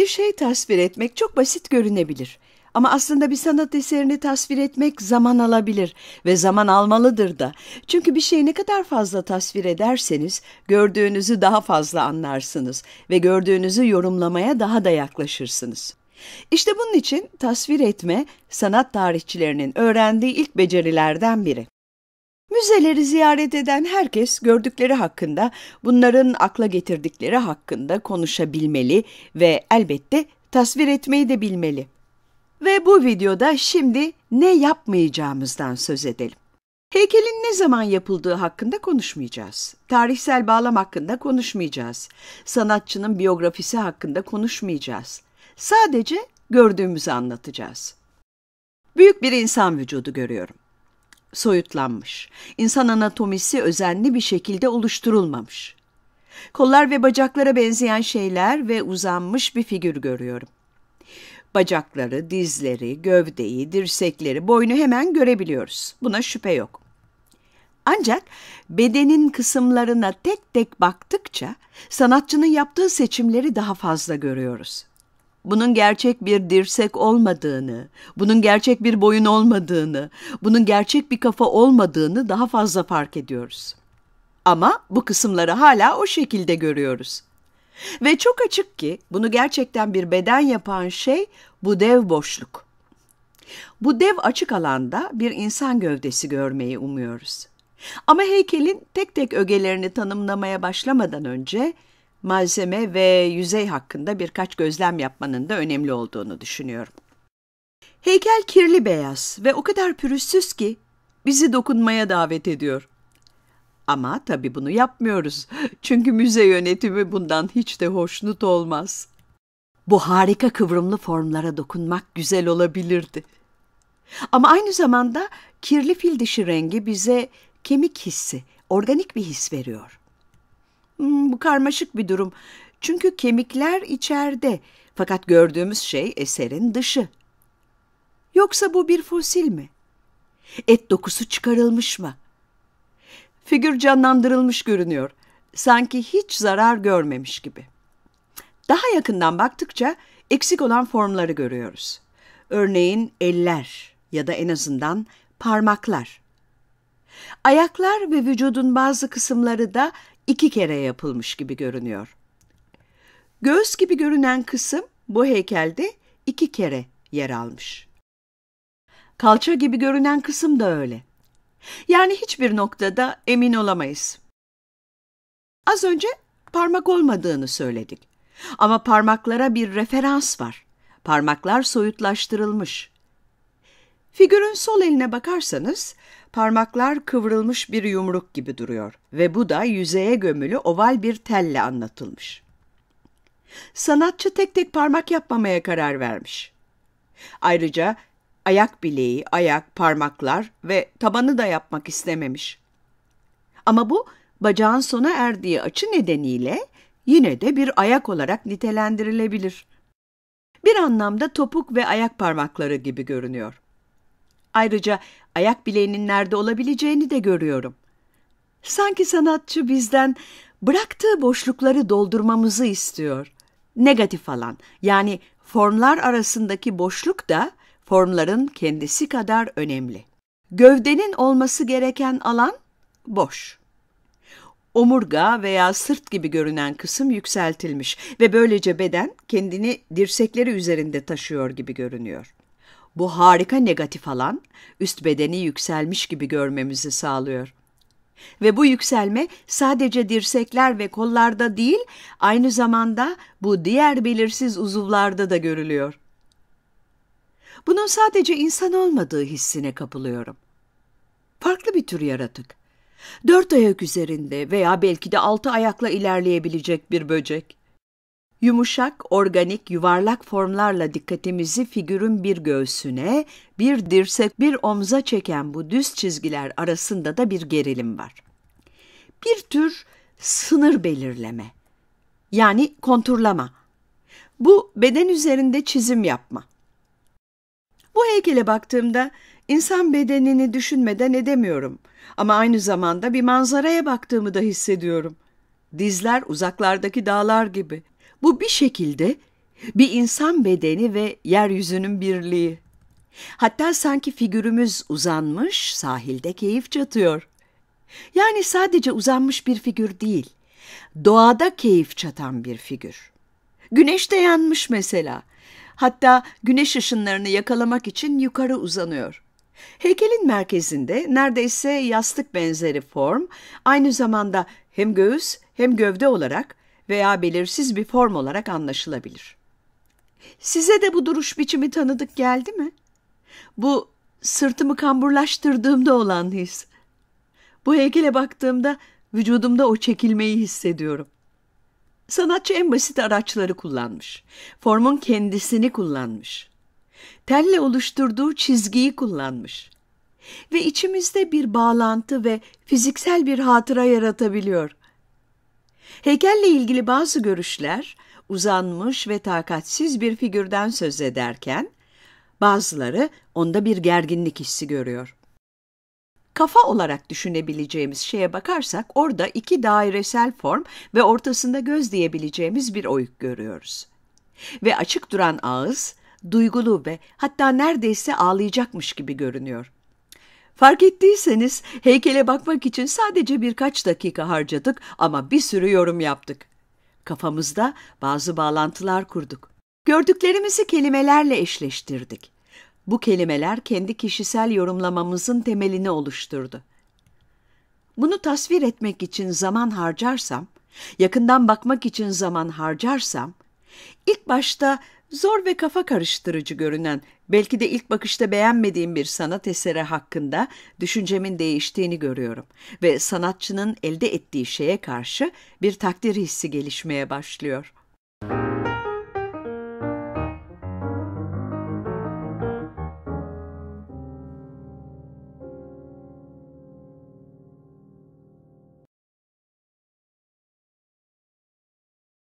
Bir şey tasvir etmek çok basit görünebilir. Ama aslında bir sanat eserini tasvir etmek zaman alabilir ve zaman almalıdır da. Çünkü bir şeyi ne kadar fazla tasvir ederseniz gördüğünüzü daha fazla anlarsınız ve gördüğünüzü yorumlamaya daha da yaklaşırsınız. İşte bunun için tasvir etme sanat tarihçilerinin öğrendiği ilk becerilerden biri. Müzeleri ziyaret eden herkes gördükleri hakkında, bunların akla getirdikleri hakkında konuşabilmeli ve elbette tasvir etmeyi de bilmeli. Ve bu videoda şimdi ne yapmayacağımızdan söz edelim. Heykelin ne zaman yapıldığı hakkında konuşmayacağız. Tarihsel bağlam hakkında konuşmayacağız. Sanatçının biyografisi hakkında konuşmayacağız. Sadece gördüğümüzü anlatacağız. Büyük bir insan vücudu görüyorum soyutlanmış. İnsan anatomisi özenli bir şekilde oluşturulmamış. Kollar ve bacaklara benzeyen şeyler ve uzanmış bir figür görüyorum. Bacakları, dizleri, gövdeyi, dirsekleri, boynu hemen görebiliyoruz. Buna şüphe yok. Ancak bedenin kısımlarına tek tek baktıkça sanatçının yaptığı seçimleri daha fazla görüyoruz bunun gerçek bir dirsek olmadığını, bunun gerçek bir boyun olmadığını, bunun gerçek bir kafa olmadığını daha fazla fark ediyoruz. Ama bu kısımları hala o şekilde görüyoruz. Ve çok açık ki bunu gerçekten bir beden yapan şey bu dev boşluk. Bu dev açık alanda bir insan gövdesi görmeyi umuyoruz. Ama heykelin tek tek ögelerini tanımlamaya başlamadan önce malzeme ve yüzey hakkında birkaç gözlem yapmanın da önemli olduğunu düşünüyorum. Heykel kirli beyaz ve o kadar pürüzsüz ki bizi dokunmaya davet ediyor. Ama tabii bunu yapmıyoruz. Çünkü müze yönetimi bundan hiç de hoşnut olmaz. Bu harika kıvrımlı formlara dokunmak güzel olabilirdi. Ama aynı zamanda kirli fil dişi rengi bize kemik hissi, organik bir his veriyor. Hmm, bu karmaşık bir durum. Çünkü kemikler içeride fakat gördüğümüz şey eserin dışı. Yoksa bu bir fosil mi? Et dokusu çıkarılmış mı? Figür canlandırılmış görünüyor. Sanki hiç zarar görmemiş gibi. Daha yakından baktıkça eksik olan formları görüyoruz. Örneğin eller ya da en azından parmaklar. Ayaklar ve vücudun bazı kısımları da iki kere yapılmış gibi görünüyor. Göğüs gibi görünen kısım bu heykelde iki kere yer almış. Kalça gibi görünen kısım da öyle. Yani hiçbir noktada emin olamayız. Az önce parmak olmadığını söyledik. Ama parmaklara bir referans var. Parmaklar soyutlaştırılmış. Figürün sol eline bakarsanız parmaklar kıvrılmış bir yumruk gibi duruyor ve bu da yüzeye gömülü oval bir telle anlatılmış. Sanatçı tek tek parmak yapmamaya karar vermiş. Ayrıca ayak bileği, ayak, parmaklar ve tabanı da yapmak istememiş. Ama bu bacağın sona erdiği açı nedeniyle yine de bir ayak olarak nitelendirilebilir. Bir anlamda topuk ve ayak parmakları gibi görünüyor. Ayrıca ayak bileğinin nerede olabileceğini de görüyorum. Sanki sanatçı bizden bıraktığı boşlukları doldurmamızı istiyor. Negatif alan yani formlar arasındaki boşluk da formların kendisi kadar önemli. Gövdenin olması gereken alan boş. Omurga veya sırt gibi görünen kısım yükseltilmiş ve böylece beden kendini dirsekleri üzerinde taşıyor gibi görünüyor. Bu harika negatif alan üst bedeni yükselmiş gibi görmemizi sağlıyor. Ve bu yükselme sadece dirsekler ve kollarda değil, aynı zamanda bu diğer belirsiz uzuvlarda da görülüyor. Bunun sadece insan olmadığı hissine kapılıyorum. Farklı bir tür yaratık. Dört ayak üzerinde veya belki de altı ayakla ilerleyebilecek bir böcek. Yumuşak, organik, yuvarlak formlarla dikkatimizi figürün bir göğsüne, bir dirsek, bir omza çeken bu düz çizgiler arasında da bir gerilim var. Bir tür sınır belirleme, yani konturlama. Bu beden üzerinde çizim yapma. Bu heykele baktığımda insan bedenini düşünmeden edemiyorum ama aynı zamanda bir manzaraya baktığımı da hissediyorum. Dizler uzaklardaki dağlar gibi, bu bir şekilde bir insan bedeni ve yeryüzünün birliği. Hatta sanki figürümüz uzanmış, sahilde keyif çatıyor. Yani sadece uzanmış bir figür değil, doğada keyif çatan bir figür. Güneş de yanmış mesela. Hatta güneş ışınlarını yakalamak için yukarı uzanıyor. Heykelin merkezinde neredeyse yastık benzeri form, aynı zamanda hem göğüs hem gövde olarak veya belirsiz bir form olarak anlaşılabilir. Size de bu duruş biçimi tanıdık geldi mi? Bu sırtımı kamburlaştırdığımda olan his. Bu heykele baktığımda vücudumda o çekilmeyi hissediyorum. Sanatçı en basit araçları kullanmış. Formun kendisini kullanmış. Telle oluşturduğu çizgiyi kullanmış. Ve içimizde bir bağlantı ve fiziksel bir hatıra yaratabiliyor. Heykelle ilgili bazı görüşler uzanmış ve takatsiz bir figürden söz ederken bazıları onda bir gerginlik hissi görüyor. Kafa olarak düşünebileceğimiz şeye bakarsak orada iki dairesel form ve ortasında göz diyebileceğimiz bir oyuk görüyoruz. Ve açık duran ağız duygulu ve hatta neredeyse ağlayacakmış gibi görünüyor. Fark ettiyseniz heykele bakmak için sadece birkaç dakika harcadık ama bir sürü yorum yaptık. Kafamızda bazı bağlantılar kurduk. Gördüklerimizi kelimelerle eşleştirdik. Bu kelimeler kendi kişisel yorumlamamızın temelini oluşturdu. Bunu tasvir etmek için zaman harcarsam, yakından bakmak için zaman harcarsam, ilk başta Zor ve kafa karıştırıcı görünen, belki de ilk bakışta beğenmediğim bir sanat eseri hakkında düşüncemin değiştiğini görüyorum ve sanatçının elde ettiği şeye karşı bir takdir hissi gelişmeye başlıyor.